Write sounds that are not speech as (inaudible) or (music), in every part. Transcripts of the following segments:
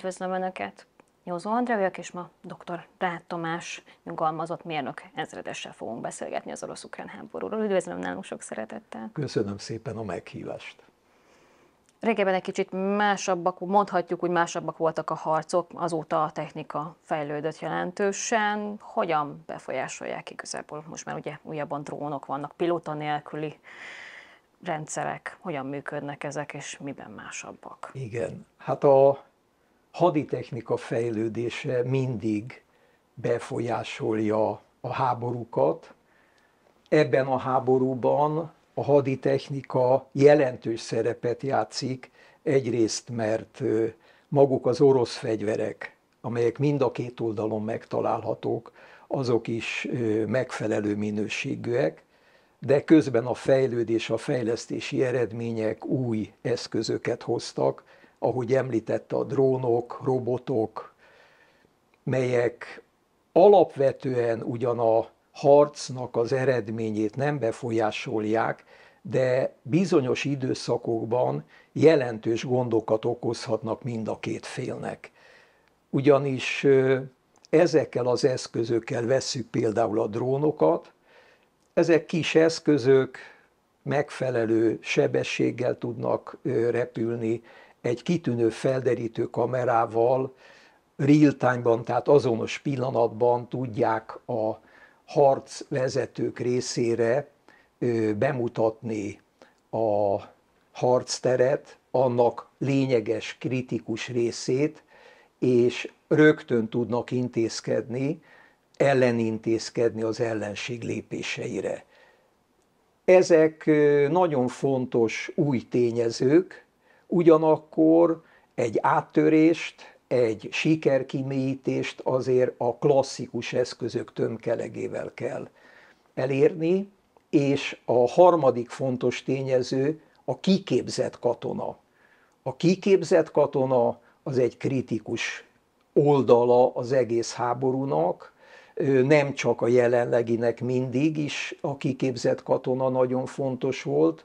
Üdvözlöm Önöket! Józó Andrá vagyok, és ma dr. Rád Tomás nyugalmazott mérnök ezredessel fogunk beszélgetni az orosz-ukrán háborúról. Üdvözlöm nálunk sok szeretettel! Köszönöm szépen a meghívást! Régebben egy kicsit másabbak, mondhatjuk, hogy másabbak voltak a harcok, azóta a technika fejlődött jelentősen. Hogyan befolyásolják igazából? Most már ugye újabban drónok vannak, pilóta nélküli rendszerek, hogyan működnek ezek, és miben másabbak? Igen, hát a haditechnika fejlődése mindig befolyásolja a háborúkat. Ebben a háborúban a haditechnika jelentős szerepet játszik, egyrészt mert maguk az orosz fegyverek, amelyek mind a két oldalon megtalálhatók, azok is megfelelő minőségűek, de közben a fejlődés, a fejlesztési eredmények új eszközöket hoztak, ahogy említette, a drónok, robotok, melyek alapvetően ugyan a harcnak az eredményét nem befolyásolják, de bizonyos időszakokban jelentős gondokat okozhatnak mind a két félnek. Ugyanis ezekkel az eszközökkel vesszük például a drónokat, ezek kis eszközök, megfelelő sebességgel tudnak repülni, egy kitűnő felderítő kamerával real-time-ban, tehát azonos pillanatban tudják a harc vezetők részére bemutatni a harcteret, annak lényeges, kritikus részét, és rögtön tudnak intézkedni, ellenintézkedni az ellenség lépéseire. Ezek nagyon fontos új tényezők, Ugyanakkor egy áttörést, egy sikerkimélyítést azért a klasszikus eszközök tömkelegével kell elérni, és a harmadik fontos tényező a kiképzett katona. A kiképzett katona az egy kritikus oldala az egész háborúnak, nem csak a jelenleginek mindig is a kiképzett katona nagyon fontos volt,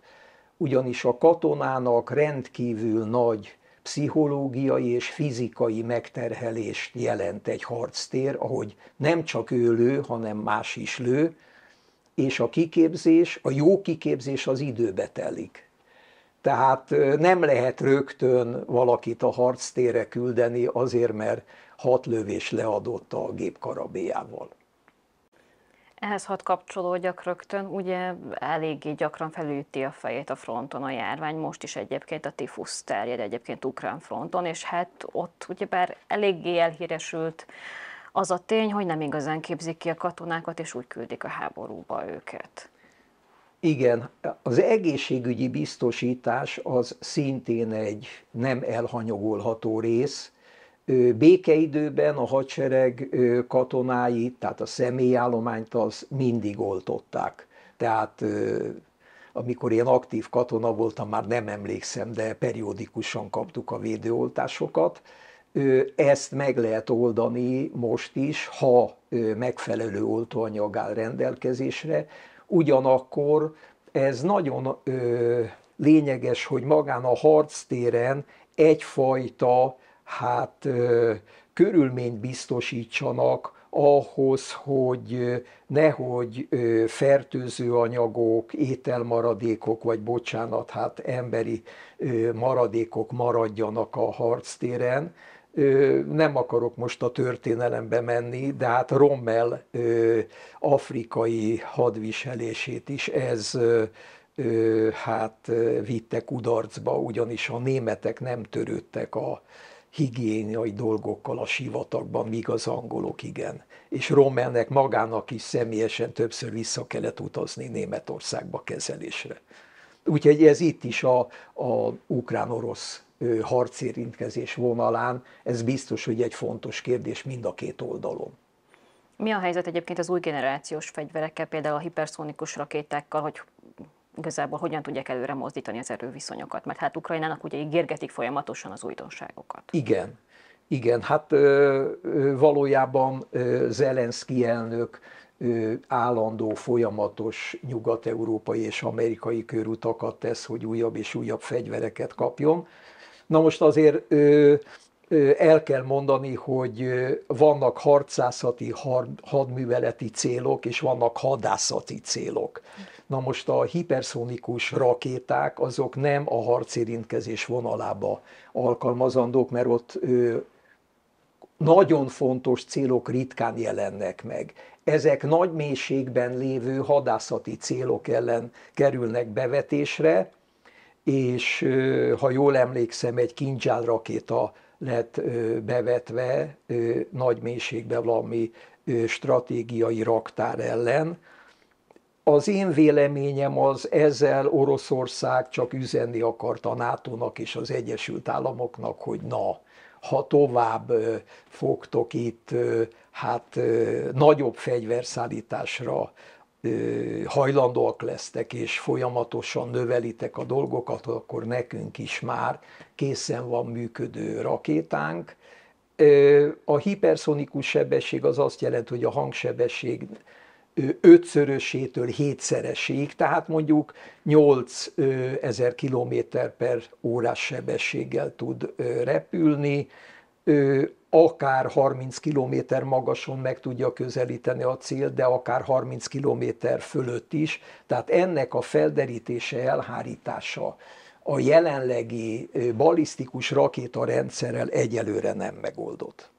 ugyanis a katonának rendkívül nagy pszichológiai és fizikai megterhelést jelent egy harctér, ahogy nem csak ő lő, hanem más is lő, és a kiképzés, a jó kiképzés az időbe telik. Tehát nem lehet rögtön valakit a harctérre küldeni azért, mert hat lövés leadott a gépkarabéjával. Ehhez hat kapcsolódjak rögtön, ugye eléggé gyakran felüti a fejét a fronton a járvány, most is egyébként a tifusz terjed egyébként ukrán fronton, és hát ott ugyebár eléggé elhíresült az a tény, hogy nem igazán képzik ki a katonákat, és úgy küldik a háborúba őket. Igen, az egészségügyi biztosítás az szintén egy nem elhanyagolható rész, békeidőben a hadsereg katonái, tehát a személyállományt az mindig oltották. Tehát amikor én aktív katona voltam, már nem emlékszem, de periódikusan kaptuk a védőoltásokat. Ezt meg lehet oldani most is, ha megfelelő oltóanyag áll rendelkezésre. Ugyanakkor ez nagyon lényeges, hogy magán a harctéren egyfajta hát körülményt biztosítsanak ahhoz, hogy nehogy fertőző anyagok, ételmaradékok, vagy bocsánat, hát emberi maradékok maradjanak a harctéren. Nem akarok most a történelembe menni, de hát Rommel afrikai hadviselését is ez hát vitte kudarcba, ugyanis a németek nem törődtek a higiéniai dolgokkal a sivatagban, míg az angolok igen. És Rommelnek magának is személyesen többször vissza kellett utazni Németországba kezelésre. Úgyhogy ez itt is a, a ukrán-orosz harcérintkezés vonalán, ez biztos, hogy egy fontos kérdés mind a két oldalon. Mi a helyzet egyébként az új generációs fegyverekkel, például a hiperszónikus rakétákkal, hogy igazából hogyan tudják előre mozdítani az erőviszonyokat? Mert hát Ukrajnának ugye ígérgetik folyamatosan az újdonságokat. Igen. Igen, hát valójában Zelenszky elnök állandó, folyamatos nyugat-európai és amerikai körutakat tesz, hogy újabb és újabb fegyvereket kapjon. Na most azért el kell mondani, hogy vannak harcászati, hadműveleti célok, és vannak hadászati célok. Na most a hiperszónikus rakéták azok nem a harcérintkezés vonalába alkalmazandók, mert ott ö, nagyon fontos célok ritkán jelennek meg. Ezek nagy mélységben lévő hadászati célok ellen kerülnek bevetésre, és ö, ha jól emlékszem, egy kincsál rakéta lett ö, bevetve ö, nagy mélységben valami stratégiai raktár ellen, az én véleményem az ezzel Oroszország csak üzenni akart a nato és az Egyesült Államoknak, hogy na, ha tovább fogtok itt hát nagyobb fegyverszállításra hajlandóak lesztek, és folyamatosan növelitek a dolgokat, akkor nekünk is már készen van működő rakétánk. A hiperszonikus sebesség az azt jelenti, hogy a hangsebesség ötszörösétől hétszeresig, tehát mondjuk 8000 km per órás sebességgel tud repülni, akár 30 km magason meg tudja közelíteni a célt, de akár 30 km fölött is. Tehát ennek a felderítése, elhárítása a jelenlegi balisztikus rakétarendszerrel egyelőre nem megoldott.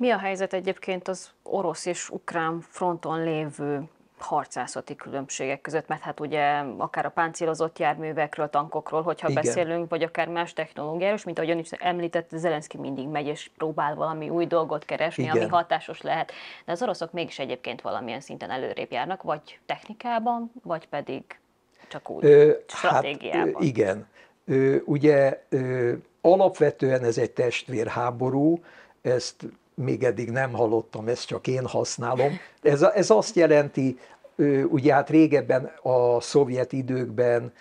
Mi a helyzet egyébként az orosz és ukrán fronton lévő harcászati különbségek között, mert hát ugye akár a páncélozott járművekről, tankokról, hogyha Igen. beszélünk, vagy akár más technológiáról, és mint ahogy ön is említett, Zelenszky mindig megy és próbál valami új dolgot keresni, Igen. ami hatásos lehet. De az oroszok mégis egyébként valamilyen szinten előrébb járnak, vagy technikában, vagy pedig csak úgy, ö, stratégiában. Hát, ö, igen. Ö, ugye ö, alapvetően ez egy testvérháború, ezt még eddig nem hallottam, ezt csak én használom. Ez, ez azt jelenti, ugye hát régebben a szovjet időkben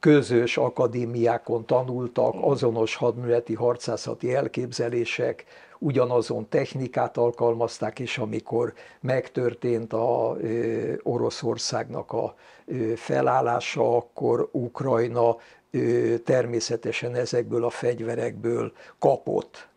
közös akadémiákon tanultak, azonos hadműleti harcászati elképzelések, ugyanazon technikát alkalmazták, és amikor megtörtént a Oroszországnak a felállása, akkor Ukrajna természetesen ezekből a fegyverekből kapott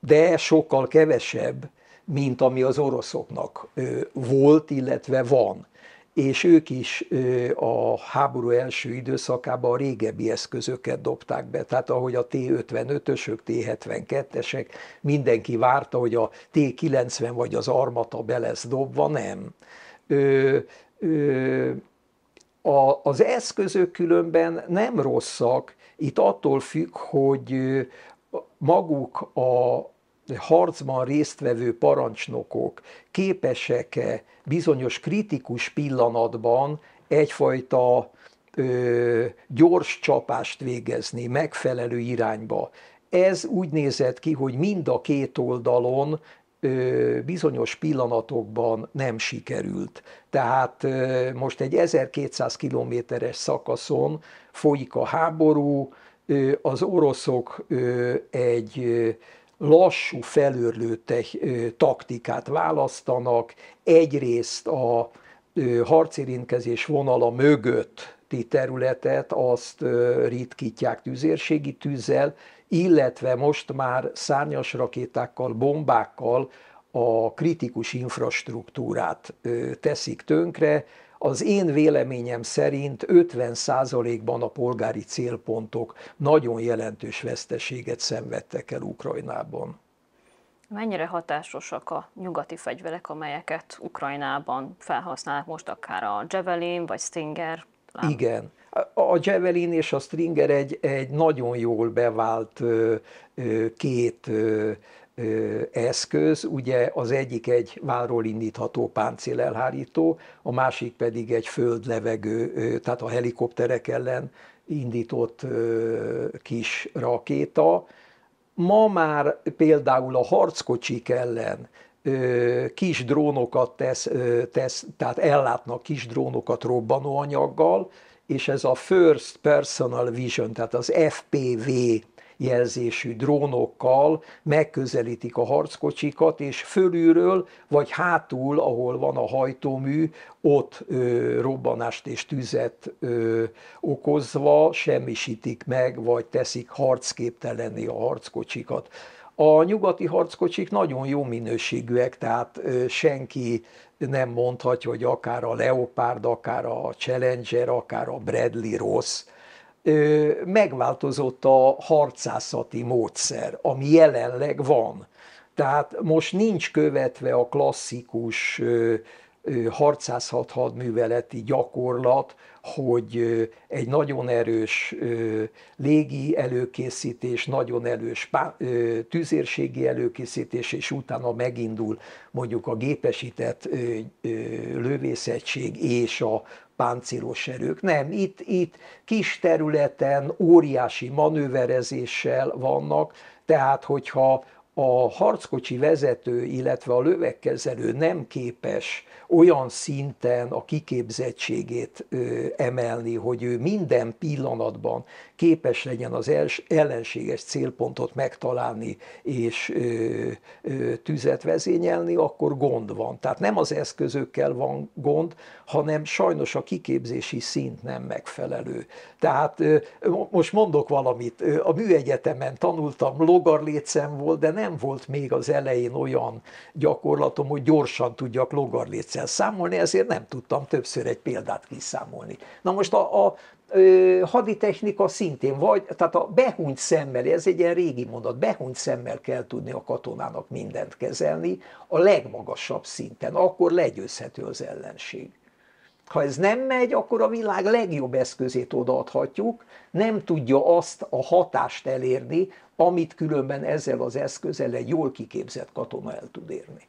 de sokkal kevesebb, mint ami az oroszoknak volt, illetve van. És ők is a háború első időszakában a régebbi eszközöket dobták be. Tehát ahogy a T-55-ösök, T-72-esek, mindenki várta, hogy a T-90 vagy az armata be lesz dobva, nem. Ö, ö, a, az eszközök különben nem rosszak, itt attól függ, hogy maguk a harcban résztvevő parancsnokok képesek-e bizonyos kritikus pillanatban egyfajta ö, gyors csapást végezni megfelelő irányba. Ez úgy nézett ki, hogy mind a két oldalon ö, bizonyos pillanatokban nem sikerült. Tehát ö, most egy 1200 kilométeres szakaszon folyik a háború, az oroszok egy lassú felőrlő taktikát választanak, egyrészt a harcérintkezés vonala mögötti területet azt ritkítják tűzérségi tűzzel, illetve most már szárnyas rakétákkal, bombákkal a kritikus infrastruktúrát teszik tönkre, az én véleményem szerint 50%-ban a polgári célpontok nagyon jelentős veszteséget szenvedtek el Ukrajnában. Mennyire hatásosak a nyugati fegyverek, amelyeket Ukrajnában felhasználnak most akár a Javelin vagy Stinger? Lám. Igen. A Javelin és a Stringer egy, egy nagyon jól bevált két eszköz, ugye az egyik egy váról indítható páncélelhárító, a másik pedig egy földlevegő, tehát a helikopterek ellen indított kis rakéta. Ma már például a harckocsik ellen kis drónokat tesz, tesz tehát ellátnak kis drónokat robbanóanyaggal, és ez a First Personal Vision, tehát az FPV jelzésű drónokkal megközelítik a harckocsikat, és fölülről vagy hátul, ahol van a hajtómű, ott ö, robbanást és tüzet ö, okozva semmisítik meg, vagy teszik harcképtelenné a harckocsikat. A nyugati harckocsik nagyon jó minőségűek, tehát senki nem mondhatja, hogy akár a Leopard, akár a Challenger, akár a Bradley Ross megváltozott a harcászati módszer, ami jelenleg van. Tehát most nincs követve a klasszikus harcászhat hadműveleti gyakorlat, hogy egy nagyon erős légi előkészítés, nagyon erős tűzérségi előkészítés, és utána megindul mondjuk a gépesített lövészegység és a páncélos erők. Nem, itt, itt kis területen óriási manőverezéssel vannak, tehát hogyha a harckocsi vezető, illetve a lövegkezelő nem képes olyan szinten a kiképzettségét emelni, hogy ő minden pillanatban képes legyen az els, ellenséges célpontot megtalálni és ö, ö, tüzet vezényelni, akkor gond van. Tehát nem az eszközökkel van gond, hanem sajnos a kiképzési szint nem megfelelő. Tehát ö, most mondok valamit, a műegyetemen tanultam, logarlécem volt, de nem volt még az elején olyan gyakorlatom, hogy gyorsan tudjak logarlétszel számolni, ezért nem tudtam többször egy példát kiszámolni. Na most a, a haditechnika szintén, vagy, tehát a behúnyt szemmel, ez egy ilyen régi mondat, behúnyt szemmel kell tudni a katonának mindent kezelni a legmagasabb szinten, akkor legyőzhető az ellenség. Ha ez nem megy, akkor a világ legjobb eszközét odaadhatjuk, nem tudja azt a hatást elérni, amit különben ezzel az eszközzel egy jól kiképzett katona el tud érni.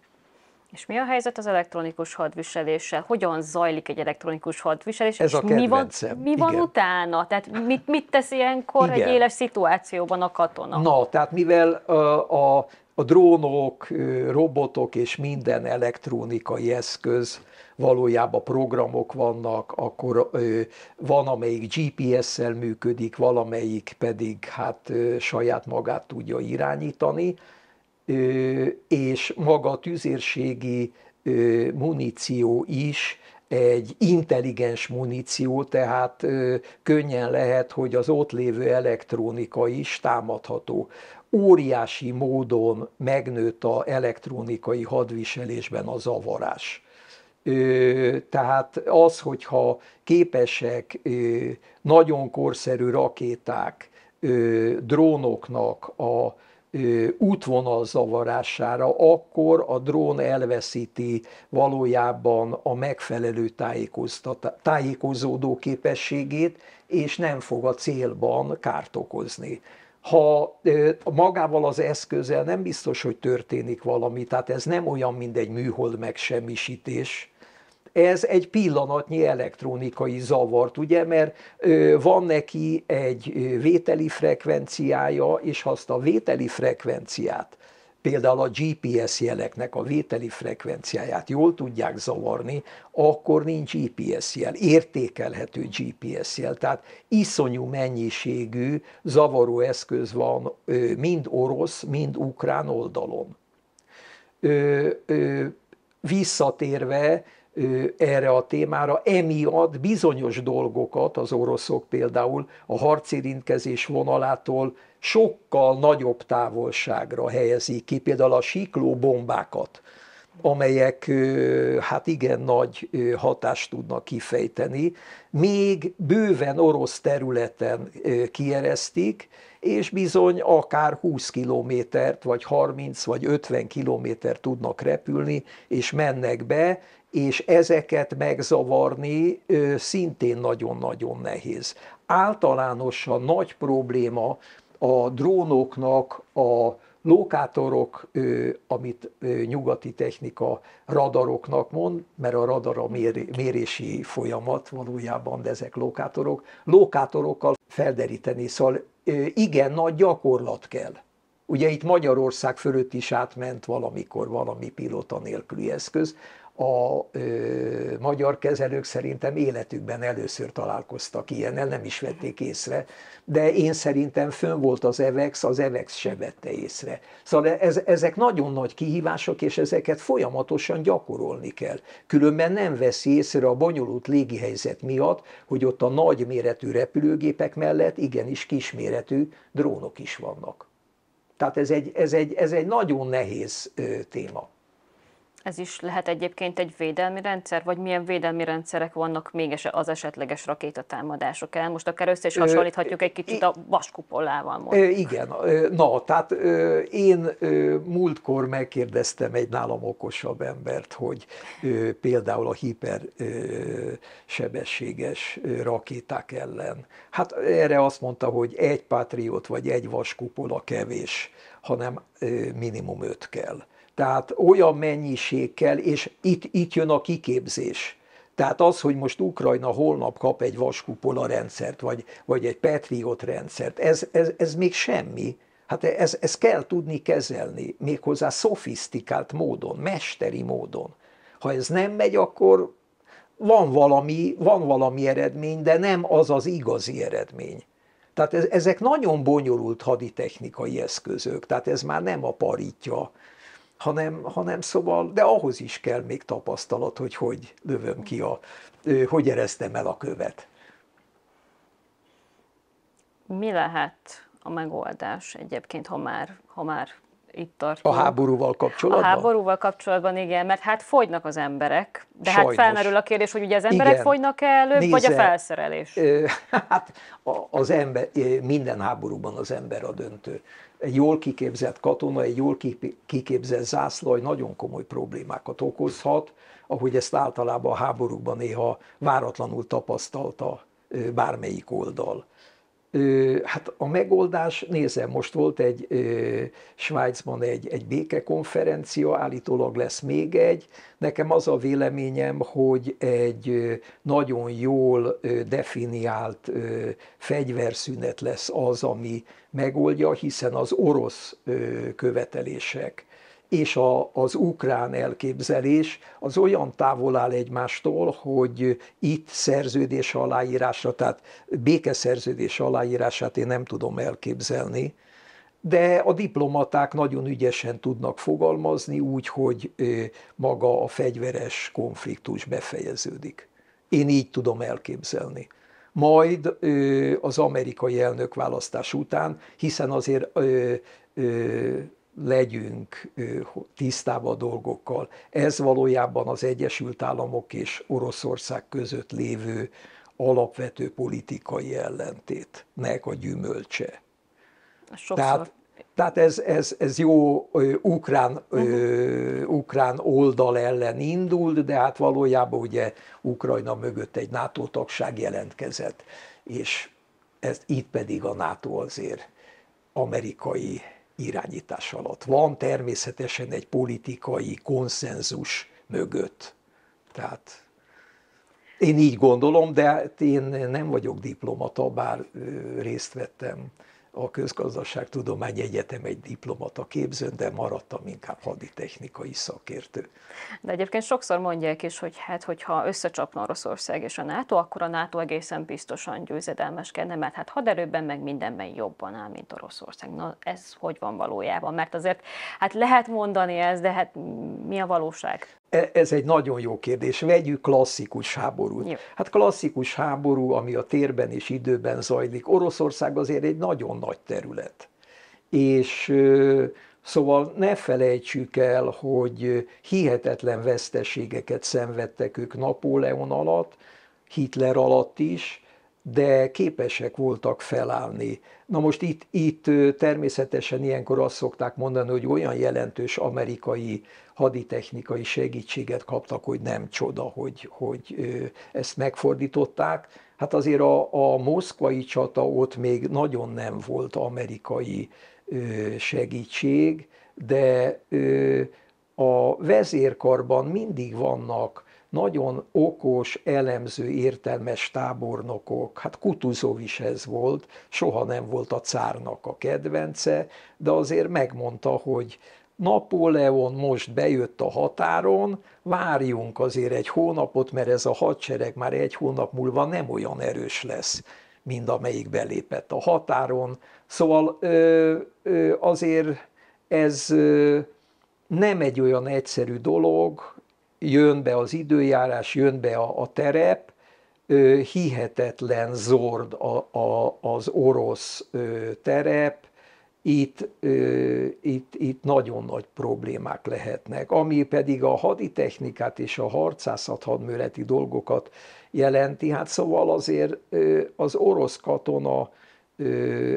És mi a helyzet az elektronikus hadviseléssel? Hogyan zajlik egy elektronikus hadviselés? Ez és a mi van, mi van Igen. utána? Tehát mit, mit tesz ilyenkor Igen. egy éles szituációban a katona? Na, tehát mivel a, a, a drónok, robotok és minden elektronikai eszköz valójában programok vannak, akkor van, amelyik GPS-szel működik, valamelyik pedig hát saját magát tudja irányítani és maga a tüzérségi muníció is egy intelligens muníció, tehát könnyen lehet, hogy az ott lévő elektronika is támadható. Óriási módon megnőtt a elektronikai hadviselésben a zavarás. Tehát az, hogyha képesek nagyon korszerű rakéták drónoknak a útvonal zavarására, akkor a drón elveszíti valójában a megfelelő tájékozódó képességét, és nem fog a célban kárt okozni ha magával az eszközzel nem biztos, hogy történik valami, tehát ez nem olyan, mint egy műhold megsemmisítés, ez egy pillanatnyi elektronikai zavart, ugye, mert van neki egy vételi frekvenciája, és ha azt a vételi frekvenciát, például a GPS jeleknek a vételi frekvenciáját jól tudják zavarni, akkor nincs GPS jel, értékelhető GPS jel. Tehát iszonyú mennyiségű zavaró eszköz van mind orosz, mind ukrán oldalon. Visszatérve, erre a témára, emiatt bizonyos dolgokat az oroszok például a harcérintkezés vonalától sokkal nagyobb távolságra helyezik ki, például a sikló bombákat, amelyek hát igen nagy hatást tudnak kifejteni, még bőven orosz területen kieresztik, és bizony akár 20 kilométert, vagy 30, vagy 50 kilométert tudnak repülni, és mennek be, és ezeket megzavarni szintén nagyon-nagyon nehéz. Általánosan nagy probléma a drónoknak a lokátorok, amit nyugati technika radaroknak mond, mert a radar a mérési folyamat valójában, de ezek lokátorok, lokátorokkal felderíteni. Szóval igen, nagy gyakorlat kell. Ugye itt Magyarország fölött is átment valamikor valami pilota nélküli eszköz, a ö, magyar kezelők szerintem életükben először találkoztak ilyennel, nem is vették észre, de én szerintem fönn volt az EVEX, az EVEX se vette észre. Szóval ez, ezek nagyon nagy kihívások, és ezeket folyamatosan gyakorolni kell. Különben nem veszi észre a bonyolult légihelyzet miatt, hogy ott a nagy méretű repülőgépek mellett igenis kisméretű drónok is vannak. Tehát ez egy, ez egy, ez egy nagyon nehéz ö, téma. Ez is lehet egyébként egy védelmi rendszer, vagy milyen védelmi rendszerek vannak még az esetleges rakétatámadások el? Most akár össze is hasonlíthatjuk egy kicsit a vaskupollával. Most. Igen, na, tehát én múltkor megkérdeztem egy nálam okosabb embert, hogy például a hipersebességes rakéták ellen. Hát erre azt mondta, hogy egy pátriót vagy egy vaskupola kevés, hanem minimum öt kell. Tehát olyan mennyiség kell, és itt, itt jön a kiképzés. Tehát az, hogy most Ukrajna holnap kap egy vaskupola rendszert, vagy, vagy egy Patriot rendszert, ez, ez, ez még semmi. Hát ez, ez kell tudni kezelni, méghozzá szofisztikált módon, mesteri módon. Ha ez nem megy, akkor van valami, van valami eredmény, de nem az az igazi eredmény. Tehát ez, ezek nagyon bonyolult haditechnikai eszközök, tehát ez már nem a parítja hanem, hanem szóval, de ahhoz is kell még tapasztalat, hogy hogy lövöm ki a, hogy ereztem el a követ. Mi lehet a megoldás egyébként, ha már, ha már itt tartunk. A háborúval kapcsolatban? A háborúval kapcsolatban, igen, mert hát fogynak az emberek. De hát Sajnos. hát felmerül a kérdés, hogy ugye az emberek igen. fogynak -e előbb, Nézze, vagy a felszerelés? Ö, (laughs) hát az ember, minden háborúban az ember a döntő. Egy jól kiképzett katona, egy jól kiképzett zászlaj nagyon komoly problémákat okozhat, ahogy ezt általában a háborúkban néha váratlanul tapasztalta bármelyik oldal. Hát a megoldás, nézem, most volt egy Svájcban egy, egy békekonferencia, állítólag lesz még egy. Nekem az a véleményem, hogy egy nagyon jól definiált fegyverszünet lesz az, ami megoldja, hiszen az orosz követelések és a, az ukrán elképzelés az olyan távol áll egymástól, hogy itt szerződés aláírásra, tehát békeszerződés aláírását én nem tudom elképzelni, de a diplomaták nagyon ügyesen tudnak fogalmazni úgy, hogy maga a fegyveres konfliktus befejeződik. Én így tudom elképzelni majd az amerikai elnök választás után, hiszen azért legyünk tisztában a dolgokkal. Ez valójában az Egyesült Államok és Oroszország között lévő alapvető politikai ellentétnek a gyümölcse. Sokszor. Tehát, tehát ez, ez, ez jó ö, ukrán, ö, uh-huh. ukrán oldal ellen indult, de hát valójában ugye Ukrajna mögött egy NATO tagság jelentkezett, és ez itt pedig a NATO azért amerikai irányítás alatt. Van természetesen egy politikai konszenzus mögött. Tehát én így gondolom, de hát én nem vagyok diplomata, bár részt vettem a Közgazdaságtudomány Egyetem egy diplomata képzőn, de maradtam inkább haditechnikai szakértő. De egyébként sokszor mondják is, hogy hát, hogyha összecsapna Oroszország és a NATO, akkor a NATO egészen biztosan győzedelmeskedne, mert hát haderőben meg mindenben jobban áll, mint Oroszország. Na ez hogy van valójában? Mert azért hát lehet mondani ez, de hát mi a valóság? E, ez egy nagyon jó kérdés. Vegyük klasszikus háborút. Jó. Hát klasszikus háború, ami a térben és időben zajlik. Oroszország azért egy nagyon nagy terület. És Szóval ne felejtsük el, hogy hihetetlen veszteségeket szenvedtek ők Napóleon alatt, Hitler alatt is, de képesek voltak felállni. Na most itt, itt természetesen ilyenkor azt szokták mondani, hogy olyan jelentős amerikai haditechnikai segítséget kaptak, hogy nem csoda, hogy, hogy ezt megfordították. Hát azért a, a moszkvai csata ott még nagyon nem volt amerikai segítség, de a vezérkarban mindig vannak nagyon okos, elemző, értelmes tábornokok, hát Kutuzov is ez volt, soha nem volt a cárnak a kedvence, de azért megmondta, hogy Napóleon most bejött a határon, várjunk azért egy hónapot, mert ez a hadsereg már egy hónap múlva nem olyan erős lesz, mint amelyik belépett a határon. Szóval ö, ö, azért ez ö, nem egy olyan egyszerű dolog, jön be az időjárás, jön be a, a terep, hihetetlen zord a, a, az orosz terep, itt, itt, itt nagyon nagy problémák lehetnek. Ami pedig a haditechnikát és a harcászat hadműleti dolgokat jelenti, hát szóval azért az orosz katona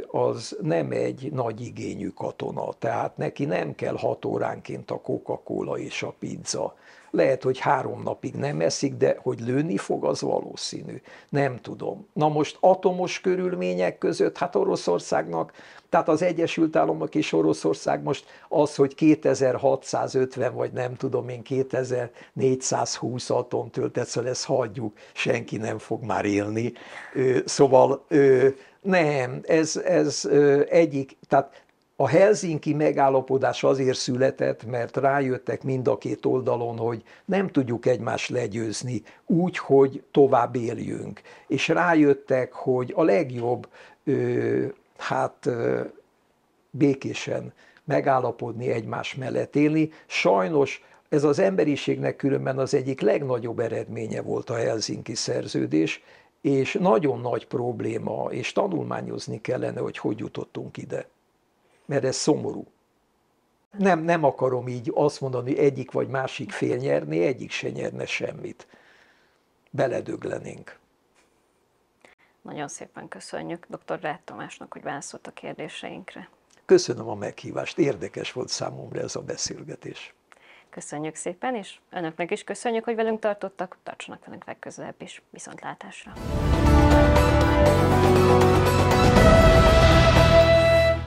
az nem egy nagy igényű katona, tehát neki nem kell hat óránként a Coca-Cola és a pizza lehet, hogy három napig nem eszik, de hogy lőni fog, az valószínű. Nem tudom. Na most atomos körülmények között, hát Oroszországnak, tehát az Egyesült Államok és Oroszország most az, hogy 2650 vagy nem tudom én 2420 atom tölt, egyszerűen szóval ezt hagyjuk, senki nem fog már élni. Szóval nem, ez, ez egyik, tehát a Helsinki megállapodás azért született, mert rájöttek mind a két oldalon, hogy nem tudjuk egymást legyőzni úgy, hogy tovább éljünk. És rájöttek, hogy a legjobb, ö, hát ö, békésen megállapodni egymás mellett élni. Sajnos ez az emberiségnek különben az egyik legnagyobb eredménye volt a Helsinki szerződés, és nagyon nagy probléma, és tanulmányozni kellene, hogy hogy jutottunk ide mert ez szomorú. Nem, nem akarom így azt mondani, hogy egyik vagy másik fél nyerni, egyik se nyerne semmit. Beledöglenénk. Nagyon szépen köszönjük dr. Rád Tamásnak, hogy válaszolt a kérdéseinkre. Köszönöm a meghívást, érdekes volt számomra ez a beszélgetés. Köszönjük szépen, és önöknek is köszönjük, hogy velünk tartottak. Tartsanak velünk legközelebb is. Viszontlátásra!